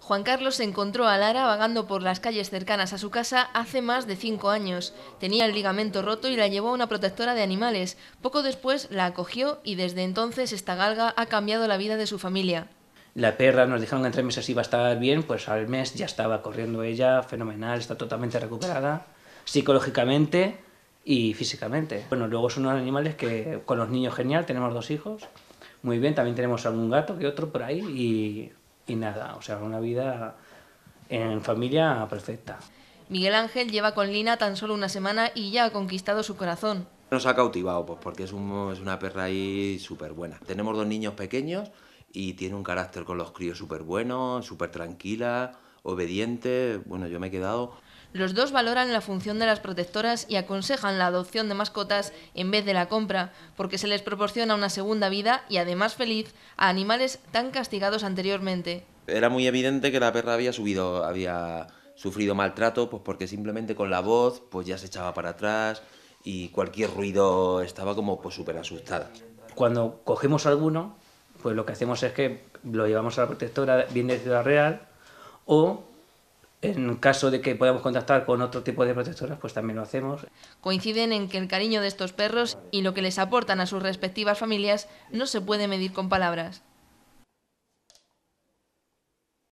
Juan Carlos se encontró a Lara vagando por las calles cercanas a su casa hace más de cinco años. Tenía el ligamento roto y la llevó a una protectora de animales. Poco después la acogió y desde entonces esta galga ha cambiado la vida de su familia. La perra nos dijeron que en tres meses iba a estar bien, pues al mes ya estaba corriendo ella, fenomenal, está totalmente recuperada psicológicamente y físicamente. Bueno, luego son unos animales que con los niños genial, tenemos dos hijos, muy bien, también tenemos algún gato que otro por ahí y y nada, o sea, una vida en familia perfecta. Miguel Ángel lleva con Lina tan solo una semana y ya ha conquistado su corazón. Nos ha cautivado, pues porque es, es una perra ahí súper buena. Tenemos dos niños pequeños y tiene un carácter con los críos súper bueno, súper tranquila, ...obediente, bueno, yo me he quedado... Los dos valoran la función de las protectoras y aconsejan la adopción de mascotas en vez de la compra, porque se les proporciona una segunda vida y además feliz a animales tan castigados anteriormente. Era muy evidente que la perra había subido, había sufrido maltrato, pues porque simplemente con la voz pues ya se echaba para atrás y cualquier ruido estaba como pues súper asustada. Cuando cogemos alguno, pues lo que hacemos es que lo llevamos a la protectora, viene de Ciudad Real, o en caso de que podamos contactar con otro tipo de protectoras, pues también lo hacemos. Coinciden en que el cariño de estos perros y lo que les aportan a sus respectivas familias no se puede medir con palabras.